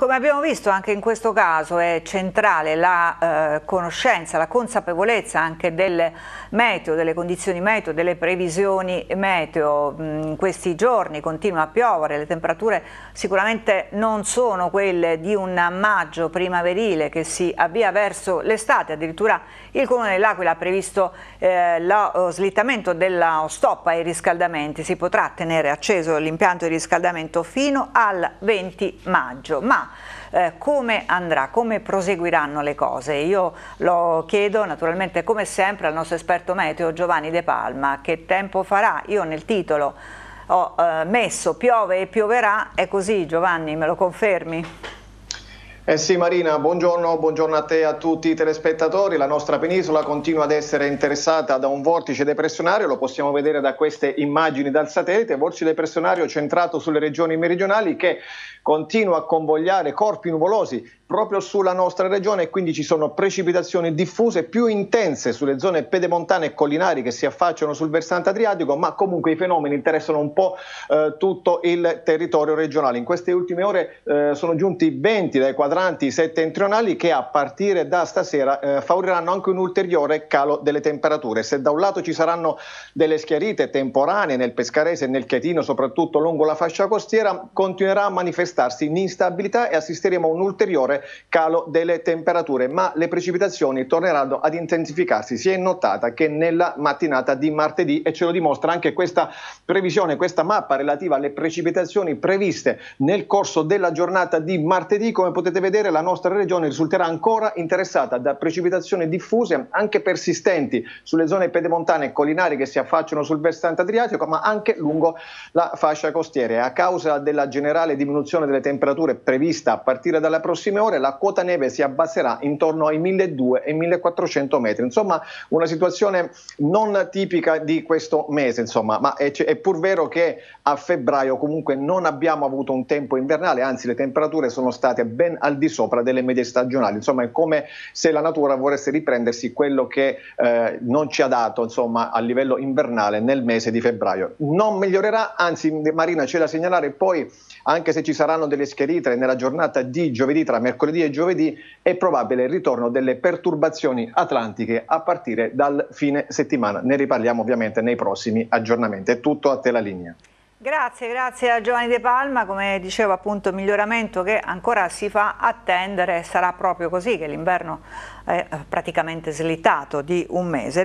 Come abbiamo visto anche in questo caso è centrale la eh, conoscenza, la consapevolezza anche del meteo, delle condizioni meteo, delle previsioni meteo. Mm, in questi giorni continua a piovere, le temperature sicuramente non sono quelle di un maggio primaverile che si avvia verso l'estate, addirittura il Comune dell'Aquila ha previsto eh, lo slittamento della stop ai riscaldamenti, si potrà tenere acceso l'impianto di riscaldamento fino al 20 maggio, ma eh, come andrà, come proseguiranno le cose. Io lo chiedo naturalmente come sempre al nostro esperto meteo Giovanni De Palma, che tempo farà? Io nel titolo ho eh, messo piove e pioverà, è così Giovanni, me lo confermi? Eh sì Marina, buongiorno, buongiorno a te e a tutti i telespettatori. La nostra penisola continua ad essere interessata da un vortice depressionario, lo possiamo vedere da queste immagini dal satellite, vortice depressionario centrato sulle regioni meridionali che continua a convogliare corpi nuvolosi proprio sulla nostra regione e quindi ci sono precipitazioni diffuse più intense sulle zone pedemontane e collinari che si affacciano sul versante adriatico, ma comunque i fenomeni interessano un po' eh, tutto il territorio regionale. In queste ultime ore eh, sono giunti 20 dai quadranti settentrionali che a partire da stasera eh, favoriranno anche un ulteriore calo delle temperature. Se da un lato ci saranno delle schiarite temporanee nel Pescarese e nel Chietino, soprattutto lungo la fascia costiera, continuerà a manifestarsi in instabilità e assisteremo a un ulteriore calo delle temperature, ma le precipitazioni torneranno ad intensificarsi sia in nottata che nella mattinata di martedì e ce lo dimostra anche questa previsione, questa mappa relativa alle precipitazioni previste nel corso della giornata di martedì. Come potete vedere la nostra regione risulterà ancora interessata da precipitazioni diffuse, anche persistenti, sulle zone pedemontane e collinari che si affacciano sul versante adriatico, ma anche lungo la fascia costiera. A causa della generale diminuzione delle temperature prevista a partire dalle prossime ore, ore la quota neve si abbasserà intorno ai 1200 e 1400 metri. Insomma, una situazione non tipica di questo mese, insomma, ma è, è pur vero che a febbraio comunque non abbiamo avuto un tempo invernale, anzi le temperature sono state ben al di sopra delle medie stagionali. Insomma, è come se la natura voresse riprendersi quello che eh, non ci ha dato, insomma, a livello invernale nel mese di febbraio. Non migliorerà, anzi Marina c'è da segnalare poi anche se ci saranno delle scheritre nella giornata di giovedì tra mercoledì mercoledì e giovedì è probabile il ritorno delle perturbazioni atlantiche a partire dal fine settimana. Ne riparliamo ovviamente nei prossimi aggiornamenti. È tutto a te la linea. Grazie, grazie a Giovanni De Palma, come dicevo appunto miglioramento che ancora si fa attendere, sarà proprio così che l'inverno è eh, praticamente slittato di un mese.